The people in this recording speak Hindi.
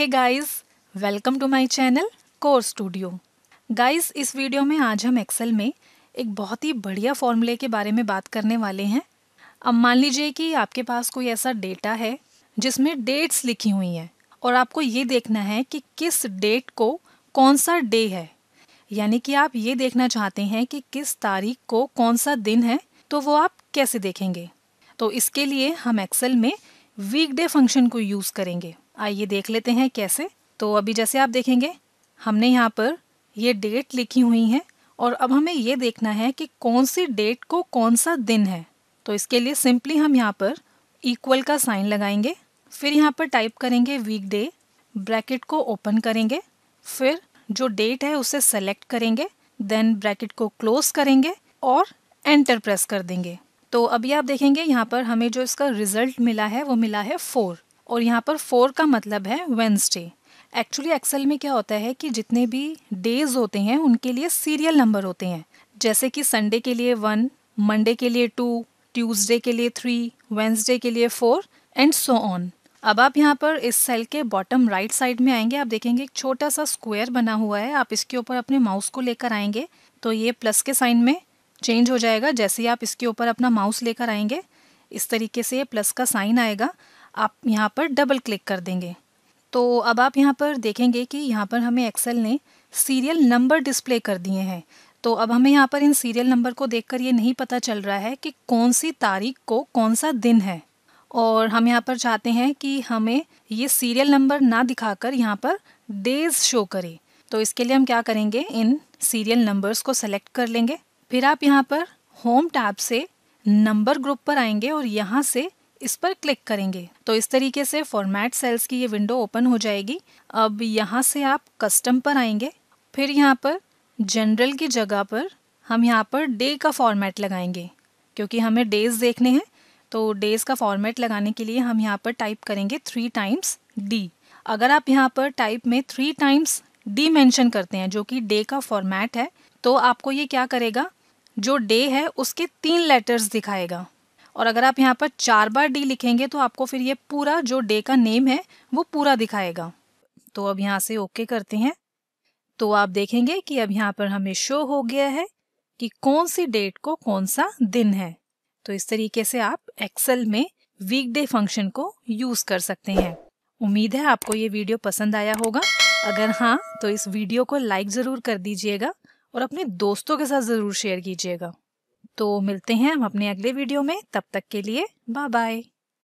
hey guys welcome to my channel core studio guys इस वीडियो में आज हम एक्सेल में एक बहुत ही बढ़िया फॉर्मूले के बारे में बात करने वाले हैं अब मान लीजिए कि आपके पास कोई ऐसा डेटा है जिसमें डेट्स लिखी हुई हैं और आपको ये देखना है कि किस डेट को कौन सा डे है यानी कि आप ये देखना चाहते हैं कि किस तारीख को कौन सा दिन है तो वो आप कैसे देखेंगे तो इसके लिए हम एक्सेल में वीकडे फंक्शन को यूज़ करेंगे आइए देख लेते हैं कैसे तो अभी जैसे आप देखेंगे हमने यहाँ पर ये डेट लिखी हुई है और अब हमें ये देखना है कि कौन सी डेट को कौन सा दिन है तो इसके लिए सिंपली हम यहाँ पर इक्वल का साइन लगाएंगे फिर यहाँ पर टाइप करेंगे वीक डे ब्रैकेट को ओपन करेंगे फिर जो डेट है उसे सेलेक्ट करेंगे देन ब्रैकेट को क्लोज करेंगे और एंटर प्रेस कर देंगे तो अभी आप देखेंगे यहाँ पर हमें जो इसका रिजल्ट मिला है वो मिला है फोर और यहाँ पर फोर का मतलब है वेंसडे एक्चुअली एक्सेल में क्या होता है कि जितने भी डेज होते हैं उनके लिए सीरियल नंबर होते हैं जैसे कि संडे के लिए वन मंडे के लिए टू ट्यूसडे के लिए थ्री वेंसडे के लिए फोर एंड सो ऑन अब आप यहाँ पर इस सेल के बॉटम राइट साइड में आएंगे आप देखेंगे एक छोटा सा स्क्वायर बना हुआ है आप इसके ऊपर अपने माउस को लेकर आएंगे तो ये प्लस के साइन में चेंज हो जाएगा जैसे ही आप इसके ऊपर अपना माउस लेकर आएंगे इस तरीके से ये प्लस का साइन आएगा आप यहाँ पर डबल क्लिक कर देंगे तो अब आप यहाँ पर देखेंगे कि यहाँ पर हमें एक्सेल ने सीरियल नंबर डिस्प्ले कर दिए हैं तो अब हमें यहाँ पर इन सीरियल नंबर को देखकर ये नहीं पता चल रहा है कि कौन सी तारीख को कौन सा दिन है और हम यहाँ पर चाहते हैं कि हमें ये सीरियल नंबर ना दिखाकर यहाँ पर डेज शो करे तो इसके लिए हम क्या करेंगे इन सीरियल नंबर्स को सेलेक्ट कर लेंगे फिर आप यहाँ पर होम टैब से नंबर ग्रुप पर आएंगे और यहाँ से इस पर क्लिक करेंगे तो इस तरीके से फॉर्मेट सेल्स की ये विंडो ओपन हो जाएगी अब यहाँ से आप कस्टम पर आएंगे फिर यहाँ पर जनरल की जगह पर हम यहाँ पर डे का फॉर्मेट लगाएंगे क्योंकि हमें डेज देखने हैं तो डेज का फॉर्मेट लगाने के लिए हम यहाँ पर टाइप करेंगे थ्री टाइम्स डी अगर आप यहाँ पर टाइप में थ्री टाइम्स डी मैंशन करते हैं जो कि डे का फॉर्मेट है तो आपको ये क्या करेगा जो डे है उसके तीन लेटर्स दिखाएगा और अगर आप यहाँ पर चार बार डी लिखेंगे तो आपको फिर ये पूरा जो डे का नेम है वो पूरा दिखाएगा तो अब यहाँ से ओके करते हैं तो आप देखेंगे कि अब यहाँ पर हमें शो हो गया है कि कौन सी डेट को कौन सा दिन है तो इस तरीके से आप एक्सेल में वीकडे फंक्शन को यूज कर सकते हैं उम्मीद है आपको ये वीडियो पसंद आया होगा अगर हाँ तो इस वीडियो को लाइक ज़रूर कर दीजिएगा और अपने दोस्तों के साथ ज़रूर शेयर कीजिएगा तो मिलते हैं हम अपने अगले वीडियो में तब तक के लिए बाय बाय